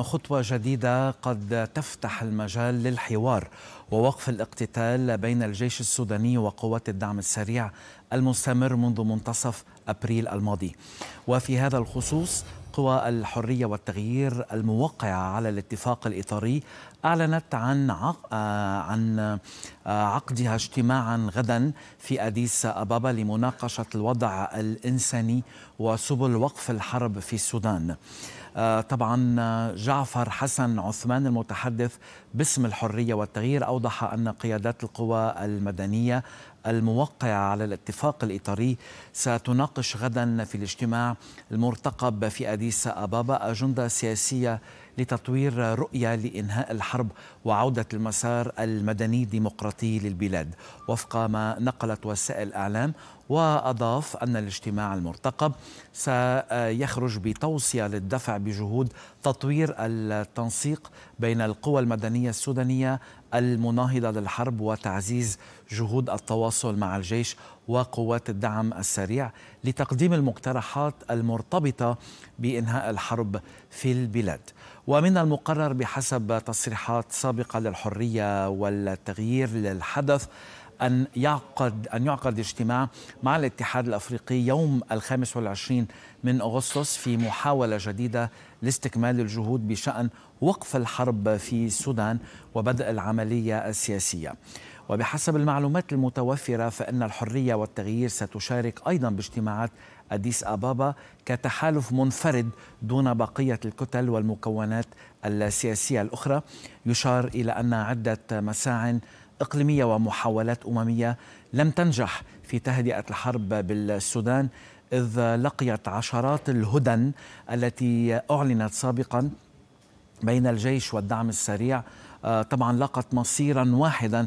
خطوة جديدة قد تفتح المجال للحوار ووقف الاقتتال بين الجيش السوداني وقوات الدعم السريع المستمر منذ منتصف ابريل الماضي وفي هذا الخصوص قوى الحرية والتغيير الموقعة على الاتفاق الإطاري أعلنت عن آه، عن آه، عقدها اجتماعا غدا في أديس أبابا لمناقشة الوضع الإنساني وسبل وقف الحرب في السودان آه، طبعا جعفر حسن عثمان المتحدث باسم الحرية والتغيير أوضح أن قيادات القوى المدنية الموقعة على الاتفاق الإطاري ستناقش غدا في الاجتماع المرتقب في أديس Addis Ababa, a junta لتطوير رؤية لإنهاء الحرب وعودة المسار المدني الديمقراطي للبلاد وفق ما نقلت وسائل الإعلام وأضاف أن الاجتماع المرتقب سيخرج بتوصية للدفع بجهود تطوير التنسيق بين القوى المدنية السودانية المناهضة للحرب وتعزيز جهود التواصل مع الجيش وقوات الدعم السريع لتقديم المقترحات المرتبطة بإنهاء الحرب في البلاد ومن المقرر بحسب تصريحات سابقة للحرية والتغيير للحدث أن يعقد أن يعقد اجتماع مع الاتحاد الأفريقي يوم الخامس والعشرين من أغسطس في محاولة جديدة لاستكمال الجهود بشأن وقف الحرب في السودان وبدء العملية السياسية. وبحسب المعلومات المتوفرة فإن الحرية والتغيير ستشارك أيضا باجتماعات أديس أبابا كتحالف منفرد دون بقية الكتل والمكونات السياسية الأخرى يشار إلى أن عدة مساع إقليمية ومحاولات أممية لم تنجح في تهدئة الحرب بالسودان إذ لقيت عشرات الهدن التي أعلنت سابقا بين الجيش والدعم السريع آه، طبعا لاقت مصيرا واحدا